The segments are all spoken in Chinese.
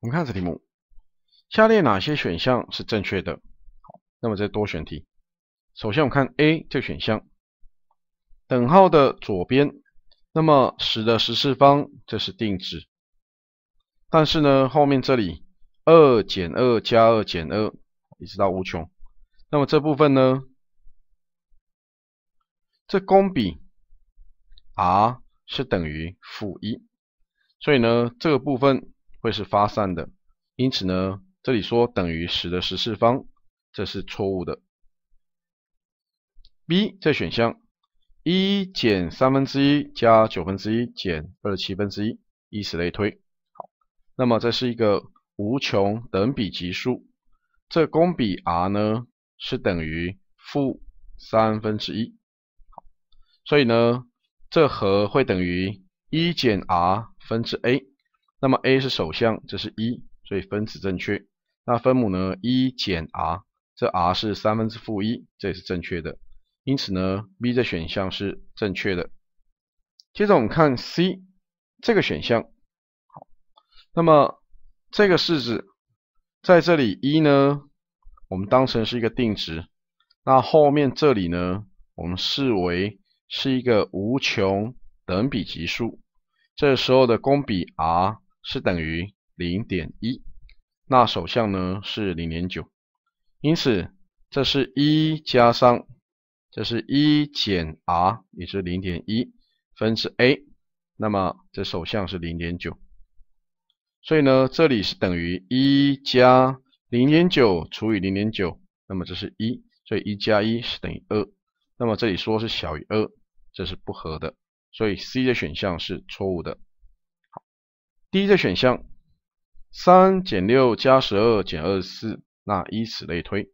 我们看这题目，下列哪些选项是正确的？那么这多选题，首先我们看 A 这个选项，等号的左边，那么十的十次方这是定值，但是呢后面这里二减二加二减二一直到无穷，那么这部分呢，这公比 r 是等于负一，所以呢这个部分。会是发散的，因此呢，这里说等于十的十次方，这是错误的。B 这选项，一减三分之一加九分之一减二十七分之一，以此类推。好，那么这是一个无穷等比级数，这公比 r 呢是等于负三分之一。好，所以呢，这和会等于一减 r 分之 a。那么 a 是首项，这是一，所以分子正确。那分母呢？一减 r，这 r 是三分之负一，这也是正确的。因此呢，b 这选项是正确的。接着我们看 c 这个选项。好，那么这个式子在这里一呢，我们当成是一个定值。那后面这里呢，我们视为是一个无穷等比级数。这时候的公比 r。是等于零点一，那首项呢是零点九，因此这是一加上，这是一减 r，也是零点一，分之 a，那么这首项是零点九，所以呢这里是等于一加零点九除以零点九，那么这是一，所以一加一是等于二，那么这里说是小于二，这是不合的，所以 C 的选项是错误的。第一个选项，三减六加十二减二十四，那依此类推。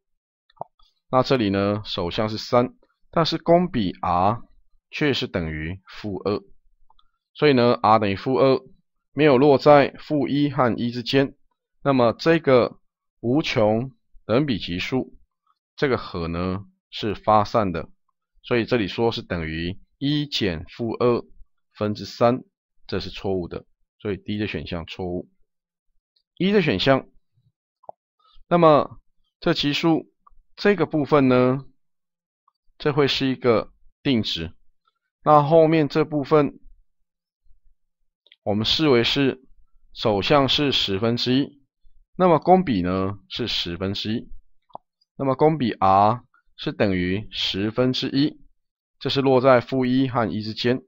好，那这里呢，首项是三，但是公比 r 却是等于负二，所以呢，r 等于负二，没有落在负一和一之间，那么这个无穷等比级数这个和呢是发散的，所以这里说是等于一减负二分之三，这是错误的。所以 D 的选项错误。一的选项，那么这奇数这个部分呢，这会是一个定值。那后面这部分，我们视为是首项是十分之一，那么公比呢是十分之一。那么公比 r 是等于十分之一，这是落在负一和一之间，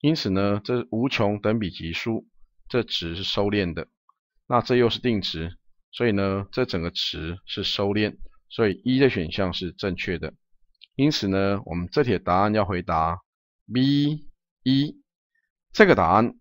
因此呢，这无穷等比级数。这值是收敛的，那这又是定值，所以呢，这整个值是收敛，所以一的选项是正确的。因此呢，我们这题的答案要回答 B 一这个答案。